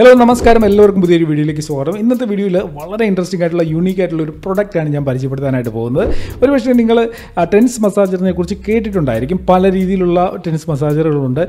hello നമസ്കാരം എല്ലാവർക്കും പുതിയൊരു വീഡിയോയിലേക്ക് സ്വാഗതം ഇന്നത്തെ വീഡിയോയിൽ വളരെ ഇൻട്രസ്റ്റിംഗ് ആയിട്ടുള്ള യൂണിക് ആയിട്ടുള്ള ഒരു പ്രൊഡക്റ്റാണ് ഞാൻ പരിചയപ്പെടുത്താനായിട്ട് പോകുന്നത് ഒരുപക്ഷേ നിങ്ങൾ ടെൻസ് മസാജറിനെ കുറിച്ച് കേട്ടിട്ടുണ്ടായിരിക്കും പല രീതിയിലുള്ള ടെൻസ് മസാജറുകളുണ്ട്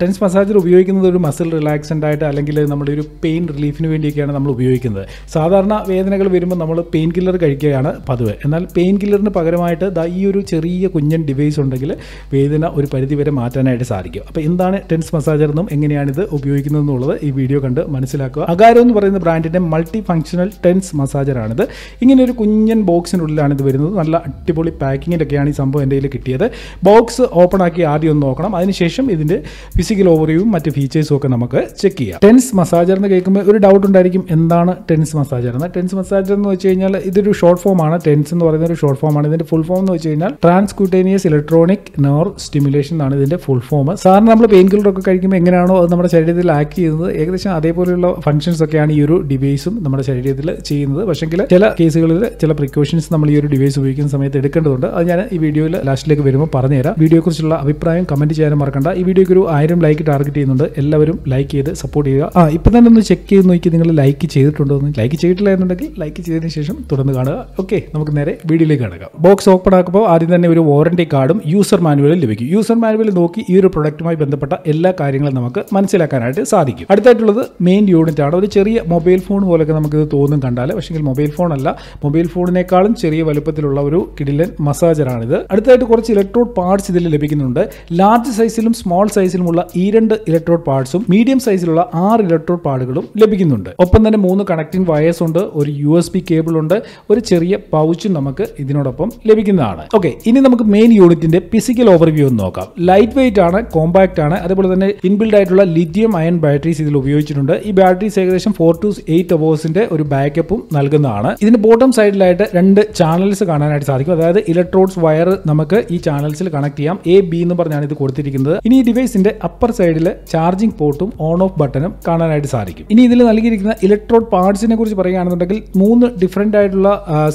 ടെൻസ് മസാജർ ഉപയോഗിക്കുന്നത് ഒരു മസിൽ റിലാക്സൻ്റ് ആയിട്ട് അല്ലെങ്കിൽ നമ്മുടെ ഒരു പെയിൻ റിലീഫിന് വേണ്ടിയൊക്കെയാണ് നമ്മൾ ഉപയോഗിക്കുന്നത് സാധാരണ വേദനകൾ വരുമ്പോൾ നമ്മൾ പെയിൻ കില്ലർ കഴിക്കുകയാണ് പതിവ് എന്നാൽ പെയിൻ കില്ലറിന് പകരമായിട്ട് ഈ ഒരു ചെറിയ കുഞ്ഞൻ ഡിവൈസ് ഉണ്ടെങ്കിൽ വേദന ഒരു പരിധി വരെ മാറ്റാനായിട്ട് സാധിക്കും അപ്പോൾ എന്താണ് ടെൻസ് മസാജർ എന്നും എങ്ങനെയാണിത് ഉപയോഗിക്കുന്നതെന്നുള്ളത് ഈ വീഡിയോ കണ്ട് മനസ്സിലാക്കുക അകാരോ എന്ന് പറയുന്ന ബ്രാൻഡിൻ്റെ മൾട്ടി ഫംഗ്ഷണൽ ടെൻസ് മസാജറാണിത് ഇങ്ങനെ ഒരു കുഞ്ഞൻ ബോക്സിനുള്ളിലാണ് ഇത് വരുന്നത് നല്ല അടിപൊളി പാക്കിങ്ങിലൊക്കെയാണ് ഈ സംഭവം എൻ്റെ കയ്യിൽ കിട്ടിയത് ബോക്സ് ഓപ്പൺ ആക്കി ആദ്യം ഒന്ന് നോക്കണം അതിനുശേഷം ഇതിൻ്റെ ഫിസിക്കൽ ഓവറിയും മറ്റ് ഫീച്ചേഴ്സും ഒക്കെ നമുക്ക് ചെക്ക് ചെയ്യാം ടെൻസ് മസാജർ എന്ന് കേൾക്കുമ്പോൾ ഒരു ഡൗട്ട് ഉണ്ടായിരിക്കും എന്താണ് ടെൻസ് മസാജർ എന്ന് ടെൻസ് മസാജർ എന്ന് വെച്ച് കഴിഞ്ഞാൽ ഇതൊരു ഷോർട്ട് ഫോം ആണ് ടെൻസ് എന്ന് പറയുന്ന ഒരു ഷോർട്ട് ഫോമാണ് ഇതിൻ്റെ ഫുൾ ഫോം എന്ന് വെച്ച് കഴിഞ്ഞാൽ ട്രാൻസ്കൂട്ടേനിയസ് ഇലക്ട്രോണിക് നെർ സ്റ്റിമുലേഷൻ ആണ് ഇതിൻ്റെ ഫുൾ ഫോം സാറിന് നമ്മൾ പെയിൻ ഒക്കെ കഴിക്കുമ്പോൾ എങ്ങനെയാണോ അത് നമ്മുടെ ശരീരത്തിൽ ആക്ട് ചെയ്യുന്നത് ഏകദേശം അതേപോലെയുള്ള ഫംഗ്ഷൻസ് ഒക്കെയാണ് ഈ ഒരു ഡിവൈസും നമ്മുടെ ശരീരത്തിൽ ചെയ്യുന്നത് പക്ഷെങ്കിൽ ചില കേസുകളിൽ ചില പ്രിക്കോഷൻസ് നമ്മൾ ഈ ഒരു ഡിവൈസ് ഉപയോഗിക്കുന്ന സമയത്ത് എടുക്കേണ്ടതുണ്ട് അത് ഞാൻ ഈ വീഡിയോയിൽ ലാസ്റ്റിലേക്ക് വരുമ്പോൾ പറഞ്ഞുതരാം കുറിച്ചുള്ള അഭിപ്രായം കമന്റ് ചെയ്യാൻ മറക്കണ്ട ഈ വീഡിയോയ്ക്ക് ഒരു ആയിരം ലൈക്ക് ടാർഗറ്റ് ചെയ്യുന്നുണ്ട് എല്ലാവരും ലൈക്ക് ചെയ്ത് സപ്പോർട്ട് ചെയ്യുക ആ ഇപ്പം തന്നെ ഒന്ന് ചെക്ക് ചെയ്ത് നോക്കി നിങ്ങൾ ലൈക്ക് ചെയ്തിട്ടുണ്ടോ എന്ന് ലൈക്ക് ചെയ്തിട്ടില്ല എന്നുണ്ടെങ്കിൽ ലൈക്ക് ചെയ്തതിന് ശേഷം തുടർന്ന് കാണുക ഓക്കെ നമുക്ക് നേരെ വീഡിയോയിലേക്ക് കടക്കാം ബോക്സ് ഓപ്പൺ ആക്കുമ്പോൾ ആദ്യം തന്നെ ഒരു വാറണ്ടി കാർഡും യൂസർ മാനുവലും ലഭിക്കും യൂസർ മാനുവൽ നോക്കി ഈ ഒരു പ്രൊഡക്റ്റുമായി ബന്ധപ്പെട്ട എല്ലാ കാര്യങ്ങളും നമുക്ക് മനസ്സിലാക്കാനായിട്ട് സാധിക്കും അടുത്തായിട്ടുള്ളത് മെയിൻ ആണ് ഒരു ചെറിയ മൊബൈൽ ഫോൺ പോലൊക്കെ നമുക്കിത് തോന്നും കണ്ടാൽ പക്ഷേ മൊബൈൽ ഫോൺ അല്ല മൊബൈൽ ഫോണിനേക്കാളും ചെറിയ വലുപ്പത്തിലുള്ള ഒരു കിഡിലൻ മസാജറാണിത് അടുത്തായിട്ട് കുറച്ച് ഇലക്ട്രോഡ് പാർട്സ് ഇതിൽ ലഭിക്കുന്നുണ്ട് ലാർജ് സൈസിലും സ്മോൾ സൈസിലുമുള്ള ഈ രണ്ട് ഇലക്ട്രോഡ് പാർട്സും മീഡിയം സൈസിലുള്ള ആറ് ഇലക്ട്രോഡ് പാടുകളും ലഭിക്കുന്നുണ്ട് ഒപ്പം തന്നെ മൂന്ന് കണക്റ്റിംഗ് വയേഴ്സ് ഉണ്ട് ഒരു യു എസ് ബി കേബിൾ ഉണ്ട് ഒരു ചെറിയ പൗച്ചും നമുക്ക് ഇതിനോടൊപ്പം ലഭിക്കുന്നതാണ് ഓക്കെ ഇനി നമുക്ക് മെയിൻ യൂണിറ്റിന്റെ ഫിസിക്കൽ ഓവർവ്യൂ ഒന്ന് നോക്കാം ലൈറ്റ് വെയിറ്റ് ആണ് കോമ്പാക്ട് ആണ് അതുപോലെ തന്നെ ഇൻബിൽഡ് ആയിട്ടുള്ള ലിഥിയം അയൺ ബാറ്ററീസ് ഇതിൽ ഉപയോഗിച്ചിട്ടുണ്ട് പറഞ്ഞിട്ടുണ്ട് ഈ ബാറ്ററീസ് ഏകദേശം ഫോർ ടു എയ്റ്റ് അവേഴ്സിന്റെ ഒരു ബാക്കപ്പും നൽകുന്നതാണ് ഇതിന് ബോട്ടം സൈഡിലായിട്ട് രണ്ട് ചാനൽസ് കാണാനായിട്ട് സാധിക്കും അതായത് ഇലക്ട്രോഡ്സ് വയർ നമുക്ക് ഈ ചാനൽസിൽ കണക്ട് ചെയ്യാം എ ബി എന്ന് പറഞ്ഞാണ് ഇത് കൊടുത്തിരിക്കുന്നത് ഇനി ഈ ഡിവൈസിന്റെ അപ്പർ സൈഡിൽ ചാർജിംഗ് പോർട്ടും ഓൺ ഓഫ് ബട്ടണും കാണാനായിട്ട് സാധിക്കും ഇനി ഇതിൽ നൽകിയിരിക്കുന്ന ഇലക്ട്രോഡ് പാർട്സിനെ കുറിച്ച് പറയുകയാണെന്നുണ്ടെങ്കിൽ മൂന്ന് ഡിഫറെൻ്റ് ആയിട്ടുള്ള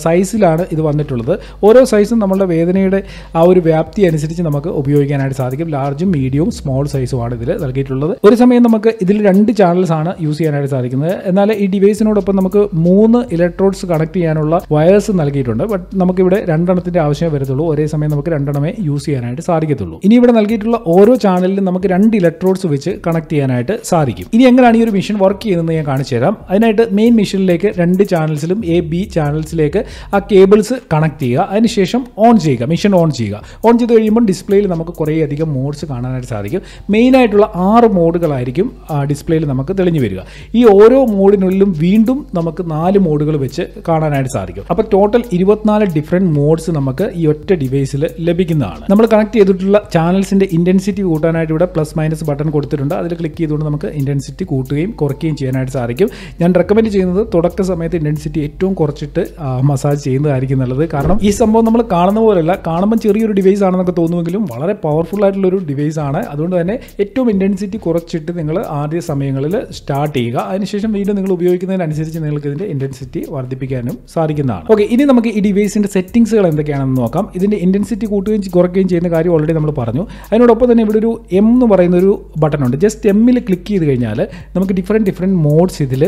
സൈസിലാണ് ഇത് വന്നിട്ടുള്ളത് ഓരോ സൈസും നമ്മളുടെ വേദനയുടെ ആ ഒരു വ്യാപ്തി അനുസരിച്ച് നമുക്ക് ഉപയോഗിക്കാനായിട്ട് സാധിക്കും ലാർജും മീഡിയവും സ്മോൾ സൈസുമാണ് ഇതിൽ നൽകിയിട്ടുള്ളത് ഒരു സമയം നമുക്ക് ഇതിൽ രണ്ട് ചാനൽസ് ആണ് യൂസ് ചെയ്യാനായിട്ട് സാധിക്കുന്നത് എന്നാൽ ഈ ഡിവൈസിനോടൊപ്പം നമുക്ക് മൂന്ന് ഇലക്ട്രോഡ്സ് കണക്ട് ചെയ്യാനുള്ള വയേഴ്സ് നൽകിയിട്ടുണ്ട് ബട്ട് നമുക്കിവിടെ രണ്ടെണ്ണത്തിൻ്റെ ആവശ്യമേ വരത്തുള്ളൂ ഒരേ സമയം നമുക്ക് രണ്ടെണ്ണമേ യൂസ് ചെയ്യാനായിട്ട് സാധിക്കത്തുള്ളൂ ഇനി ഇവിടെ നൽകിയിട്ടുള്ള ഓരോ ചാനലിലും നമുക്ക് രണ്ട് ഇലക്ട്രോഡ്സ് വെച്ച് കണക്ട് ചെയ്യാനായിട്ട് സാധിക്കും ഇനി എങ്ങനെയാണ് ഈ ഒരു മെഷീൻ വർക്ക് ചെയ്യുന്നത് ഞാൻ കാണിച്ചു തരാം അതിനായിട്ട് മെയിൻ മെഷീനിലേക്ക് രണ്ട് ചാനൽസിലും എ ബി ചാനൽസിലേക്ക് ആ കേബിൾസ് കണക്ട് ചെയ്യുക അതിനുശേഷം ഓൺ ചെയ്യുക മെഷീൻ ഓൺ ചെയ്യുക ഓൺ ചെയ്ത് കഴിയുമ്പോൾ ഡിസ്പ്ലേയിൽ നമുക്ക് കുറേയധികം മോഡ്സ് കാണാനായിട്ട് സാധിക്കും മെയിനായിട്ടുള്ള ആറ് മോഡുകളായിരിക്കും ഡിസ്പ്ലേയിൽ നമുക്ക് തെളിയിക്കുന്നത് തെളിഞ്ഞു വരിക ഈ ഓരോ മോഡിനുള്ളിലും വീണ്ടും നമുക്ക് നാല് മോഡുകൾ വെച്ച് കാണാനായിട്ട് സാധിക്കും അപ്പോൾ ടോട്ടൽ ഇരുപത്തിനാല് ഡിഫറെന്റ് മോഡ്സ് നമുക്ക് ഈ ഒറ്റ ഡിവൈസിൽ ലഭിക്കുന്നതാണ് നമ്മൾ കണക്ട് ചെയ്തിട്ടുള്ള ചാനൽസിന്റെ ഇന്റൻസിറ്റി കൂട്ടാനായിട്ട് ഇവിടെ പ്ലസ് മൈനസ് ബട്ടൺ കൊടുത്തിട്ടുണ്ട് അതിൽ ക്ലിക്ക് ചെയ്തുകൊണ്ട് നമുക്ക് ഇന്റൻസിറ്റി കൂട്ടുകയും കുറയ്ക്കുകയും ചെയ്യാനായിട്ട് സാധിക്കും ഞാൻ റെക്കമെൻഡ് ചെയ്യുന്നത് തുടക്ക സമയത്ത് ഇന്റൻസിറ്റി ഏറ്റവും കുറച്ചിട്ട് മസാജ് ചെയ്യുന്നതായിരിക്കും നല്ലത് കാരണം ഈ സംഭവം നമ്മൾ കാണുന്ന പോലെയല്ല കാണുമ്പോൾ ചെറിയൊരു ഡിവൈസ് ആണെന്നൊക്കെ തോന്നുമെങ്കിലും വളരെ പവർഫുൾ ഒരു ഡിവൈസ് ആണ് അതുകൊണ്ട് തന്നെ ഏറ്റവും ഇന്റൻസിറ്റി കുറച്ചിട്ട് നിങ്ങൾ ആദ്യ സമയങ്ങളിൽ സ്റ്റാർട്ട് ചെയ്യുക അതിനുശേഷം വീണ്ടും നിങ്ങൾ ഉപയോഗിക്കുന്നതിനനുസരിച്ച് നിങ്ങൾക്ക് ഇതിന്റെ ഇന്റൻസിറ്റി വർദ്ധിപ്പിക്കാനും സാധിക്കുന്നതാണ് ഓക്കെ ഇനി നമുക്ക് ഈ ഡിവൈസിന്റെ സെറ്റിംഗ്സുകൾ എന്തൊക്കെയാണെന്ന് നോക്കാം ഇതിന്റെ ഇന്റൻസിറ്റി കൂട്ടുകയും കുറയ്ക്കുകയും ചെയ്യുന്ന കാര്യം ഓൾറെഡി നമ്മൾ പറഞ്ഞു അതിനോടൊപ്പം തന്നെ ഇവിടെ ഒരു എം എന്ന് പറയുന്ന ഒരു ബട്ടൺ ഉണ്ട് ജസ്റ്റ് എമ്മിൽ ക്ലിക്ക് ചെയ്ത് കഴിഞ്ഞാൽ നമുക്ക് ഡിഫറെൻറ്റ് ഡിഫറെൻറ്റ് മോഡ്സ് ഇതിൽ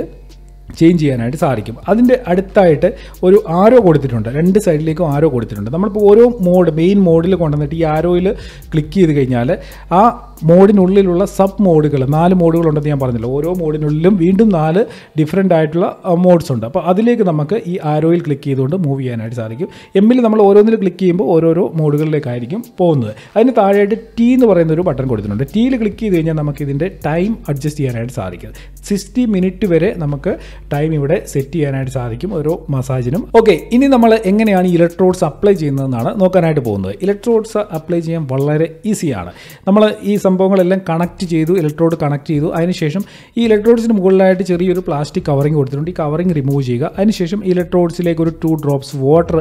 ചേഞ്ച് ചെയ്യാനായിട്ട് സാധിക്കും അതിൻ്റെ അടുത്തായിട്ട് ഒരു ആരോ കൊടുത്തിട്ടുണ്ട് രണ്ട് സൈഡിലേക്കും ആരോ കൊടുത്തിട്ടുണ്ട് നമ്മളിപ്പോൾ ഓരോ മോഡ് മെയിൻ മോഡിൽ കൊണ്ടുവന്നിട്ട് ഈ ആരോയിൽ ക്ലിക്ക് ചെയ്ത് കഴിഞ്ഞാൽ ആ മോഡിനുള്ളിലുള്ള സബ് മോഡുകൾ നാല് മോഡുകളുണ്ടെന്ന് ഞാൻ പറഞ്ഞല്ലോ ഓരോ മോഡിനുള്ളിലും വീണ്ടും നാല് ഡിഫറെൻ്റ് ആയിട്ടുള്ള മോഡ്സ് ഉണ്ട് അപ്പോൾ അതിലേക്ക് നമുക്ക് ഈ ആരോയിൽ ക്ലിക്ക് ചെയ്തുകൊണ്ട് മൂവ് ചെയ്യാനായിട്ട് സാധിക്കും എമ്മിൽ നമ്മൾ ഓരോന്നിൽ ക്ലിക്ക് ചെയ്യുമ്പോൾ ഓരോരോ മോഡുകളിലേക്കായിരിക്കും പോകുന്നത് അതിന് താഴെയായിട്ട് ടി എന്ന് പറയുന്ന ഒരു ബട്ടൺ കൊടുത്തിട്ടുണ്ട് ടിയിൽ ക്ലിക്ക് ചെയ്ത് കഴിഞ്ഞാൽ നമുക്ക് ഇതിൻ്റെ ടൈം അഡ്ജസ്റ്റ് ചെയ്യാനായിട്ട് സാധിക്കും സിക്സ്റ്റി മിനിറ്റ് വരെ നമുക്ക് ടൈം ഇവിടെ സെറ്റ് ചെയ്യാനായിട്ട് സാധിക്കും ഓരോ മസാജിനും ഓക്കെ ഇനി നമ്മൾ എങ്ങനെയാണ് ഇലക്ട്രോഡ്സ് അപ്ലൈ ചെയ്യുന്നതെന്നാണ് നോക്കാനായിട്ട് പോകുന്നത് ഇലക്ട്രോഡ്സ് അപ്ലൈ ചെയ്യാൻ വളരെ ഈസിയാണ് നമ്മൾ ഈ സംഭവങ്ങളെല്ലാം കണക്ട് ചെയ്തു ഇലക്ട്രോഡ് കണക്ട് ചെയ്തു അതിനുശേഷം ഈ ഇലക്ട്രോഡ്സിന് മുകളിലായിട്ട് ചെറിയൊരു പ്ലാസ്റ്റിക് കവറിങ് കൊടുത്തിട്ടുണ്ട് ഈ കവറിങ് റിമൂവ് ചെയ്യുക അതിനുശേഷം ഇലക്ട്രോഡ്സിലേക്ക് ഒരു ടു ഡ്രോപ്സ് വാട്ടർ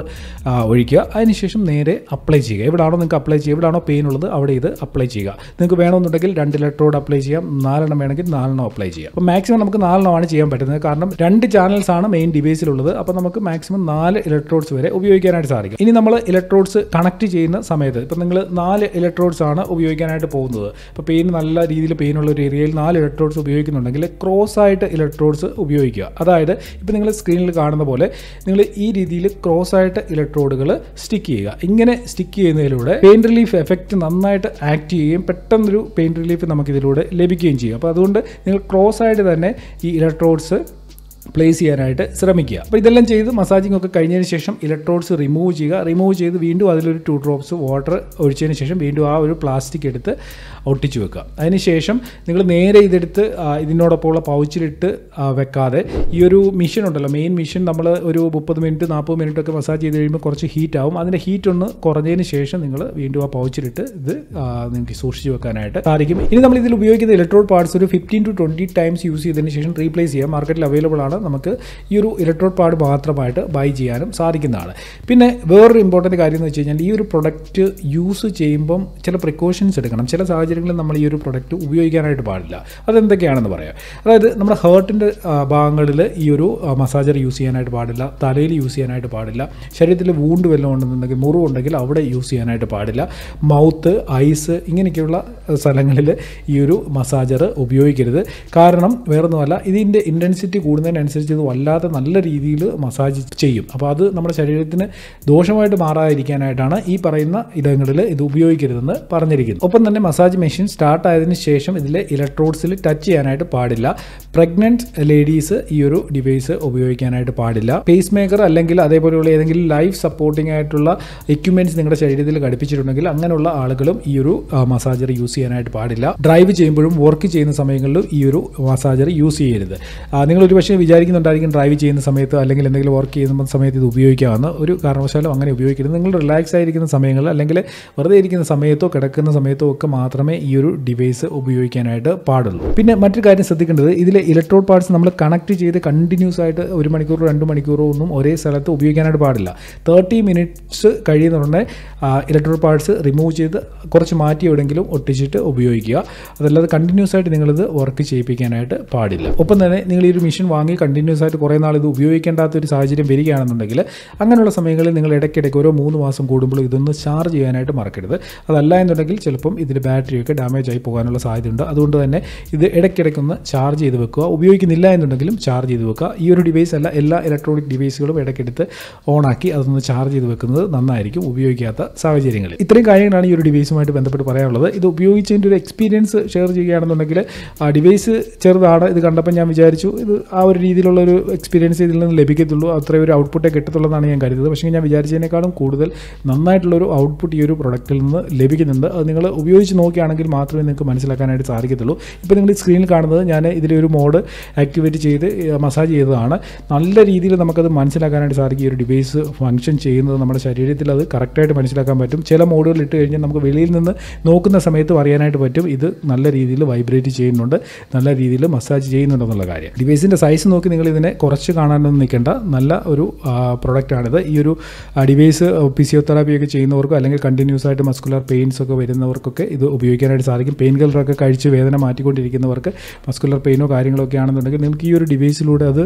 ഒഴിക്കുക അതിനുശേഷം നേരെ അപ്ലൈ ചെയ്യുക എവിടാണോ നിങ്ങൾക്ക് അപ്ലൈ ചെയ്യുക എവിടാണോ പെയിൻ ഉള്ളത് അവിടെ ഇത് അപ്ലൈ ചെയ്യുക നിങ്ങൾക്ക് വേണമെന്നുണ്ടെങ്കിൽ രണ്ട് ഇലക്ട്രോഡ് അപ്ലൈ ചെയ്യാം നാലെണ്ണം വേണമെങ്കിൽ നാലെണ്ണം അപ്ലൈ ചെയ്യാം അപ്പോൾ മാക്സിമം നമുക്ക് നാലെണ്ണമാണ് ചെയ്യാൻ പറ്റുന്നത് കാരണം കാരണം രണ്ട് ചാനൽസ് ആണ് മെയിൻ ഡിവൈസിലുള്ളത് അപ്പോൾ നമുക്ക് മാക്സിമം നാല് ഇലക്ട്രോഡ്സ് വരെ ഉപയോഗിക്കാനായിട്ട് സാധിക്കും ഇനി നമ്മൾ ഇലക്ട്രോഡ്സ് കണക്ട് ചെയ്യുന്ന സമയത്ത് ഇപ്പം നിങ്ങൾ നാല് ഇലക്ട്രോഡ്സ് ആണ് ഉപയോഗിക്കാനായിട്ട് പോകുന്നത് ഇപ്പോൾ പെയിൻ നല്ല രീതിയിൽ ഉള്ള ഒരു ഏരിയയിൽ നാല് ഇലക്ട്രോഡ്സ് ഉപയോഗിക്കുന്നുണ്ടെങ്കിൽ ക്രോസ് ആയിട്ട് ഇലക്ട്രോഡ്സ് ഉപയോഗിക്കുക അതായത് ഇപ്പോൾ നിങ്ങൾ സ്ക്രീനിൽ കാണുന്ന പോലെ നിങ്ങൾ ഈ രീതിയിൽ ക്രോസ് ആയിട്ട് ഇലക്ട്രോഡുകൾ സ്റ്റിക്ക് ചെയ്യുക ഇങ്ങനെ സ്റ്റിക്ക് ചെയ്യുന്നതിലൂടെ പെയിൻ റിലീഫ് എഫക്റ്റ് നന്നായിട്ട് ആക്ട് ചെയ്യുകയും പെട്ടെന്നൊരു പെയിൻ റിലീഫ് നമുക്കിതിലൂടെ ലഭിക്കുകയും ചെയ്യും അപ്പോൾ അതുകൊണ്ട് നിങ്ങൾ ക്രോസ് ആയിട്ട് തന്നെ ഈ ഇലക്ട്രോഡ്സ് പ്ലേസ് ചെയ്യാനായിട്ട് ശ്രമിക്കുക അപ്പോൾ ഇതെല്ലാം ചെയ്ത് മസാജിംഗ് ഒക്കെ കഴിഞ്ഞതിന് ശേഷം ഇലക്ട്രോഡ്സ് റിമൂവ് ചെയ്യുക റിമൂവ് ചെയ്ത് വീണ്ടും അതിലൊരു ടു ഡ്രോപ്സ് വാട്ടർ ഒഴിച്ചതിന് ശേഷം വീണ്ടും ആ ഒരു പ്ലാസ്റ്റിക് എടുത്ത് ഒട്ടിച്ചു വെക്കുക അതിനുശേഷം നിങ്ങൾ നേരെ ഇതെടുത്ത് ഇതിനോടൊപ്പമുള്ള പൗച്ചിലിട്ട് വെക്കാതെ ഈ ഒരു മിഷൻ ഉണ്ടല്ലോ മെയിൻ മിഷൻ നമ്മൾ ഒരു മുപ്പത് മിനിറ്റ് നാൽപ്പത് മിനിറ്റ് ഒക്കെ മസാജ് ചെയ്ത് കഴിയുമ്പോൾ കുറച്ച് ഹീറ്റ് ആവും അതിൻ്റെ ഹീറ്റ് ഒന്ന് കുറഞ്ഞതിന് ശേഷം നിങ്ങൾ വീണ്ടും ആ പൗച്ചിലിട്ട് ഇത് നിങ്ങൾക്ക് സൂക്ഷിച്ചു വെക്കാനായിട്ട് സാധിക്കും ഇനി നമ്മൾ ഇതിൽ ഉപയോഗിക്കുന്ന ഇലക്ട്രോഡ് പാർട്സ് ഒരു fifteen to twenty times use ചെയ്തതിന് ശേഷം റീപ്ലേസ് ചെയ്യാം മാർക്കറ്റിൽ അവൈലബിൾ ആണ് ആണ് നമുക്ക് ഈ ഒരു ഇലക്ട്രോഡ് പാഡ് മാത്രമായിട്ട് ബൈ ചെയ്യാനും സാധിക്കുന്നതാണ് പിന്നെ വേറൊരു ഇമ്പോർട്ടൻറ്റ് കാര്യം എന്ന് വെച്ച് കഴിഞ്ഞാൽ ഈ ഒരു പ്രൊഡക്റ്റ് യൂസ് ചെയ്യുമ്പം ചില പ്രിക്കോഷൻസ് എടുക്കണം ചില സാഹചര്യങ്ങളിൽ നമ്മൾ ഈ ഒരു പ്രൊഡക്റ്റ് ഉപയോഗിക്കാനായിട്ട് പാടില്ല അതെന്തൊക്കെയാണെന്ന് പറയാം അതായത് നമ്മുടെ ഹേർട്ടിൻ്റെ ഭാഗങ്ങളിൽ ഈ ഒരു മസാജർ യൂസ് ചെയ്യാനായിട്ട് പാടില്ല തലയിൽ യൂസ് ചെയ്യാനായിട്ട് പാടില്ല ശരീരത്തിൽ വൂണ്ട് വല്ലതും ഉണ്ടെന്നുണ്ടെങ്കിൽ മുറിവുണ്ടെങ്കിൽ അവിടെ യൂസ് ചെയ്യാനായിട്ട് പാടില്ല മൗത്ത് ഐസ് ഇങ്ങനെയൊക്കെയുള്ള സ്ഥലങ്ങളിൽ ഈ ഒരു മസാജർ ഉപയോഗിക്കരുത് കാരണം വേറൊന്നുമല്ല ഇതിൻ്റെ ഇൻറ്റൻസിറ്റി കൂടുന്നതിന് അനുസരിച്ച് ഇത് വല്ലാതെ നല്ല രീതിയിൽ മസാജ് ചെയ്യും അപ്പോൾ അത് നമ്മുടെ ശരീരത്തിന് ദോഷമായിട്ട് മാറാതിരിക്കാനായിട്ടാണ് ഈ പറയുന്ന ഇടങ്ങളിൽ ഇത് ഉപയോഗിക്കരുതെന്ന് പറഞ്ഞിരിക്കുന്നത് ഒപ്പം തന്നെ മസാജ് മെഷീൻ സ്റ്റാർട്ട് ആയതിനു ശേഷം ഇതിലെ ഇലക്ട്രോഡ്സിൽ ടച്ച് ചെയ്യാനായിട്ട് പാടില്ല പ്രഗ്നൻറ്റ് ലേഡീസ് ഈ ഒരു ഡിവൈസ് ഉപയോഗിക്കാനായിട്ട് പാടില്ല പേസ് മേക്കർ അല്ലെങ്കിൽ അതേപോലെയുള്ള ഏതെങ്കിലും ലൈഫ് സപ്പോർട്ടിംഗ് ആയിട്ടുള്ള എക്യുപ്മെൻറ്റ്സ് നിങ്ങളുടെ ശരീരത്തിൽ ഘടിപ്പിച്ചിട്ടുണ്ടെങ്കിൽ അങ്ങനെയുള്ള ആളുകളും ഈ ഒരു മസാജർ യൂസ് ചെയ്യാനായിട്ട് പാടില്ല ഡ്രൈവ് ചെയ്യുമ്പോഴും വർക്ക് ചെയ്യുന്ന സമയങ്ങളിലും ഈ ഒരു മസാജർ യൂസ് ചെയ്യരുത് നിങ്ങൾ ഒരു പക്ഷേ വിചാരിക്കുന്നുണ്ടായിരിക്കും ഡ്രൈവ് ചെയ്യുന്ന സമയത്ത് അല്ലെങ്കിൽ എന്തെങ്കിലും വർക്ക് ചെയ്യുന്ന സമയത്ത് ഇത് ഉപയോഗിക്കാമെന്ന് ഒരു കാരണവശാലും അങ്ങനെ ഉപയോഗിക്കരുത് നിങ്ങൾ റിലാക്സ് ആയിരിക്കുന്ന സമയങ്ങളിൽ അല്ലെങ്കിൽ വെറുതെ ഇരിക്കുന്ന സമയത്തോ കിടക്കുന്ന സമയത്തോ ഒക്കെ മാത്രമേ ഈ ഒരു ഡിവൈസ് ഉപയോഗിക്കാനായിട്ട് പാടുള്ളൂ പിന്നെ മറ്റൊരു കാര്യം ശ്രദ്ധിക്കേണ്ടത് ഇതിലെ ഇലക്ട്രോഡ് പാർട്സ് നമ്മൾ കണക്ട് ചെയ്ത് കണ്ടിന്യൂസ് ആയിട്ട് ഒരു മണിക്കൂറോ രണ്ട് മണിക്കൂറോ ഒന്നും ഒരേ സ്ഥലത്ത് ഉപയോഗിക്കാനായിട്ട് പാടില്ല തേർട്ടി മിനിറ്റ്സ് ഉടനെ ഇലക്ട്രോഡ് പാർട്സ് റിമൂവ് ചെയ്ത് കുറച്ച് മാറ്റി എവിടെയെങ്കിലും ഒട്ടിച്ചിട്ട് ഉപയോഗിക്കുക അതല്ലാതെ കണ്ടിന്യൂസ് ആയിട്ട് നിങ്ങളിത് വർക്ക് ചെയ്യിപ്പിക്കാനായിട്ട് പാടില്ല ഒപ്പം തന്നെ നിങ്ങൾ ഈ ഒരു മെഷീൻ വാങ്ങി കണ്ടിന്യൂസ് ആയിട്ട് കുറേ നാൾ ഇത് ഉപയോഗിക്കേണ്ടാത്ത ഒരു സാഹചര്യം വരികയാണെന്നുണ്ടെങ്കിൽ അങ്ങനെയുള്ള സമയങ്ങളിൽ നിങ്ങൾ ഇടയ്ക്കിടയ്ക്ക് ഓരോ മൂന്ന് മാസം കൂടുമ്പോൾ ഇതൊന്ന് ചാർജ് ചെയ്യാനായിട്ട് മറക്കരുത് അതല്ല എന്നുണ്ടെങ്കിൽ ചിലപ്പം ഇതിൻ്റെ ബാറ്ററിയൊക്കെ ഡാമേജ് ആയി പോകാനുള്ള സാധ്യതയുണ്ട് അതുകൊണ്ട് തന്നെ ഇത് ഇടയ്ക്കിടയ്ക്കൊന്ന് ചാർജ് ചെയ്ത് വെക്കുക ഉപയോഗിക്കുന്നില്ല എന്നുണ്ടെങ്കിലും ചാർജ് ചെയ്ത് വെക്കുക ഈ ഒരു ഡിവൈസ് അല്ല എല്ലാ ഇലക്ട്രോണിക് ഡിവൈസുകളും ഇടയ്ക്കെടുത്ത് ഓണാക്കി അതൊന്ന് ചാർജ് ചെയ്ത് വെക്കുന്നത് നന്നായിരിക്കും ഉപയോഗിക്കാത്ത സാഹചര്യങ്ങളിൽ ഇത്രയും കാര്യങ്ങളാണ് ഈ ഒരു ഡിവൈസുമായിട്ട് ബന്ധപ്പെട്ട് പറയാനുള്ളത് ഇത് ഉപയോഗിച്ചതിൻ്റെ ഒരു എക്സ്പീരിയൻസ് ഷെയർ ചെയ്യുകയാണെന്നുണ്ടെങ്കിൽ ആ ഡിവൈസ് ചെറുതാണ് ഇത് കണ്ടപ്പോൾ ഞാൻ വിചാരിച്ചു ഇത് ആ ഒരു രീതിയിലുള്ള ഒരു എക്സ്പീരിയൻസ് ഇതിൽ നിന്ന് ലഭിക്കത്തുള്ളൂ അത്രയും ഒരു ഔട്ട്പുട്ടേ കിട്ടത്തുള്ളൂ എന്നാണ് ഞാൻ കരുതുന്നത് പക്ഷേ ഞാൻ വിചാരിച്ചതിനേക്കാളും കൂടുതൽ നന്നായിട്ടുള്ളൊരു ഔട്ട്പുട്ട് ഈ ഒരു പ്രൊഡക്റ്റിൽ നിന്ന് ലഭിക്കുന്നുണ്ട് അത് നിങ്ങൾ ഉപയോഗിച്ച് നോക്കുകയാണെങ്കിൽ മാത്രമേ നിങ്ങൾക്ക് മനസ്സിലാക്കാനായിട്ട് സാധിക്കത്തുള്ളൂ ഇപ്പോൾ നിങ്ങൾ സ്ക്രീനിൽ കാണുന്നത് ഞാൻ ഇതിലൊരു മോഡ് ആക്ടിവേറ്റ് ചെയ്ത് മസാജ് ചെയ്തതാണ് നല്ല രീതിയിൽ നമുക്കത് മനസ്സിലാക്കാനായിട്ട് സാധിക്കും ഈ ഒരു ഡിവൈസ് ഫങ്ഷൻ ചെയ്യുന്നത് നമ്മുടെ ശരീരത്തിൽ അത് കറക്റ്റായിട്ട് മനസ്സിലാക്കാൻ പറ്റും ചില മോഡുകൾ ഇട്ട് കഴിഞ്ഞാൽ നമുക്ക് വെളിയിൽ നിന്ന് നോക്കുന്ന സമയത്തും അറിയാനായിട്ട് പറ്റും ഇത് നല്ല രീതിയിൽ വൈബ്രേറ്റ് ചെയ്യുന്നുണ്ട് നല്ല രീതിയിൽ മസാജ് ചെയ്യുന്നുണ്ടെന്നുള്ള കാര്യം ഡിവൈസിൻ്റെ സൈസ് നോക്കി നിങ്ങൾ ഇതിനെ കുറച്ച് കാണാനൊന്നും നിൽക്കേണ്ട നല്ല ഒരു പ്രൊഡക്റ്റാണിത് ഈ ഒരു ഡിവൈസ് ഫിസിയോതെറാപ്പി ഒക്കെ ചെയ്യുന്നവർക്കോ അല്ലെങ്കിൽ കണ്ടിന്യൂസ് ആയിട്ട് മസ്കുലർ പെയിൻസ് ഒക്കെ വരുന്നവർക്കൊക്കെ ഇത് ഉപയോഗിക്കാനായിട്ട് സാധിക്കും പെയിൻ കില്ലറൊക്കെ കഴിച്ച് വേദന മാറ്റിക്കൊണ്ടിരിക്കുന്നവർക്ക് മസ്കുലർ പെയിനോ കാര്യങ്ങളൊക്കെ ആണെന്നുണ്ടെങ്കിൽ നിങ്ങൾക്ക് ഈ ഒരു ഡിവൈസിലൂടെ അത്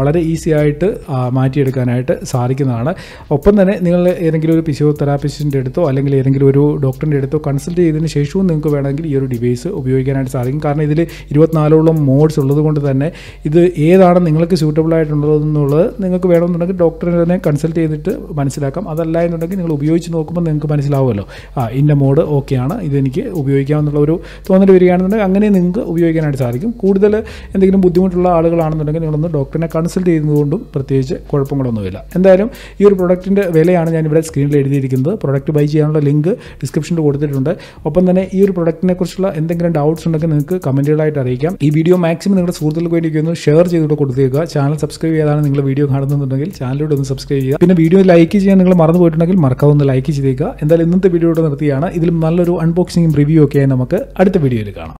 വളരെ ഈസി ആയിട്ട് മാറ്റിയെടുക്കാനായിട്ട് സാധിക്കുന്നതാണ് ഒപ്പം തന്നെ നിങ്ങൾ ഏതെങ്കിലും ഒരു ഫിസിയോതെറാപ്പിസ്റ്റിൻ്റെ അടുത്തോ അല്ലെങ്കിൽ ഏതെങ്കിലും ഒരു ഡോക്ടറിൻ്റെ അടുത്തോ കൺസൾട്ട് ചെയ്തതിന് ശേഷവും നിങ്ങൾക്ക് വേണമെങ്കിൽ ഈ ഒരു ഡിവൈസ് ഉപയോഗിക്കാനായിട്ട് സാധിക്കും കാരണം ഇതിൽ ഇരുപത്തിനാലോളം മോഡ്സ് ഉള്ളതുകൊണ്ട് തന്നെ ഇത് ഏത് ഏതാണ് നിങ്ങൾക്ക് സ്യൂട്ടബിൾ എന്നുള്ളത് നിങ്ങൾക്ക് വേണമെന്നുണ്ടെങ്കിൽ ഡോക്ടറിനെ കൺസൾട്ട് ചെയ്തിട്ട് മനസ്സിലാക്കാം അതല്ല എന്നുണ്ടെങ്കിൽ നിങ്ങൾ ഉപയോഗിച്ച് നോക്കുമ്പോൾ നിങ്ങൾക്ക് മനസ്സിലാവുമല്ലോ ആ ഇന്ന മോഡ് ഓക്കെയാണ് ഇതെനിക്ക് ഉപയോഗിക്കാമെന്നുള്ള ഒരു തോന്നൽ വരികയാണെന്നുണ്ടെങ്കിൽ അങ്ങനെ നിങ്ങൾക്ക് ഉപയോഗിക്കാനായിട്ട് സാധിക്കും കൂടുതൽ എന്തെങ്കിലും ബുദ്ധിമുട്ടുള്ള ആളുകളാണെന്നുണ്ടെങ്കിൽ നിങ്ങളൊന്ന് ഡോക്ടറിനെ കൺസൾട്ട് ചെയ്യുന്നതുകൊണ്ടും പ്രത്യേകിച്ച് കുഴപ്പങ്ങളൊന്നുമില്ല എന്തായാലും ഈ ഒരു പ്രൊഡക്റ്റിൻ്റെ വിലയാണ് ഞാനിവിടെ സ്ക്രീനിൽ എഴുതിയിരിക്കുന്നത് പ്രൊഡക്റ്റ് ബൈ ചെയ്യാനുള്ള ലിങ്ക് ഡിസ്ക്രിപ്ഷനിൽ കൊടുത്തിട്ടുണ്ട് ഒപ്പം തന്നെ ഈ ഒരു പ്രൊഡക്റ്റിനെ കുറിച്ചുള്ള എന്തെങ്കിലും ഡൗട്ട്സ് ഉണ്ടെങ്കിൽ നിങ്ങൾക്ക് കമൻറ്റുകളായിട്ട് അറിയിക്കാം ഈ വീഡിയോ മാക്സിമം നിങ്ങളുടെ സുഹൃത്തുക്കൾക്ക് വേണ്ടി ഒന്ന് ഷെയർ ചെയ്ത് ഒക്കെ കൊടുത്തേക്കുക ചാനൽ സബ്സ്ക്രൈബ് ചെയ്താണ് നിങ്ങൾ വീഡിയോ കാണുന്നുണ്ടെങ്കിൽ ചാനലിലൂടെ ഒന്ന് സബ്സ്ക്രൈബ് ചെയ്യുക പിന്നെ വീഡിയോ ലൈക്ക് ചെയ്യാൻ നിങ്ങൾ മറന്നു പോയിട്ടുണ്ടെങ്കിൽ മറക്കാവുന്ന ലൈക്ക് ചെയ്തേക്കുക എന്തായാലും ഇന്നത്തെ വീഡിയോയോട് നിർത്തിയാണ് ഇതിലും നല്ലൊരു അൺബോക്സിംഗും റിവ്യൂ ഒക്കെയായി നമുക്ക് അടുത്ത വീഡിയോയിൽ കാണാം